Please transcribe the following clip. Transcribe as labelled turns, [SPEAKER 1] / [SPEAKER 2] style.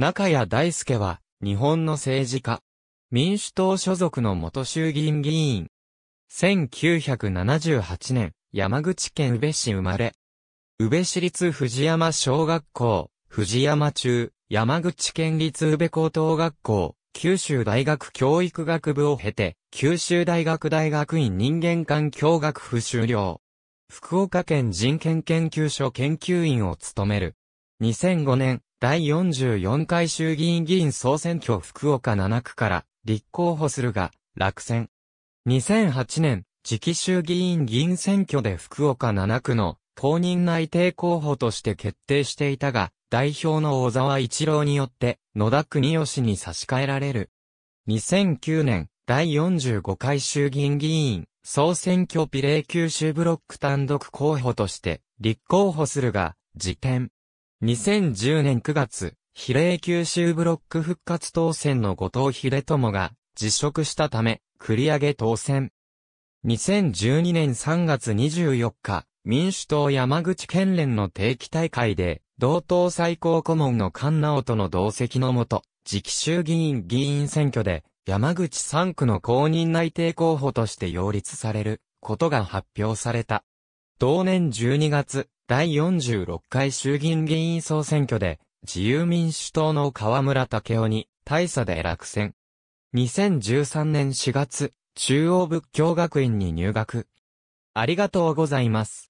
[SPEAKER 1] 中谷大輔は、日本の政治家。民主党所属の元衆議院議員。
[SPEAKER 2] 1978年、山口県宇部市生まれ。宇部市立藤山小学校、藤山中、山口県立宇部高等学校、九州大学教育学部を経て、九州大学大学院人間環境学部修了。福岡県人権研究所研究員を務める。2005年、第44回衆議院議員総選挙福岡7区から立候補するが、落選。2008年、次期衆議院議員選挙で福岡7区の公認内定候補として決定していたが、代表の小沢一郎によって野田国義に差し替えられる。2009年、第45回衆議院議員総選挙比例九州ブロック単独候補として立候補するが、辞典。2010年9月、比例九州ブロック復活当選の後藤秀友が辞職したため、繰り上げ当選。2012年3月24日、民主党山口県連の定期大会で、同党最高顧問の菅直人の同席のもと、次期衆議院議員選挙で、山口3区の公認内定候補として擁立されることが発表された。同年12月、第46回衆議院議員総選挙で、自由民主党の河村武雄に、大差で落選。2013年4月、中央仏教学院
[SPEAKER 1] に入学。ありがとうございます。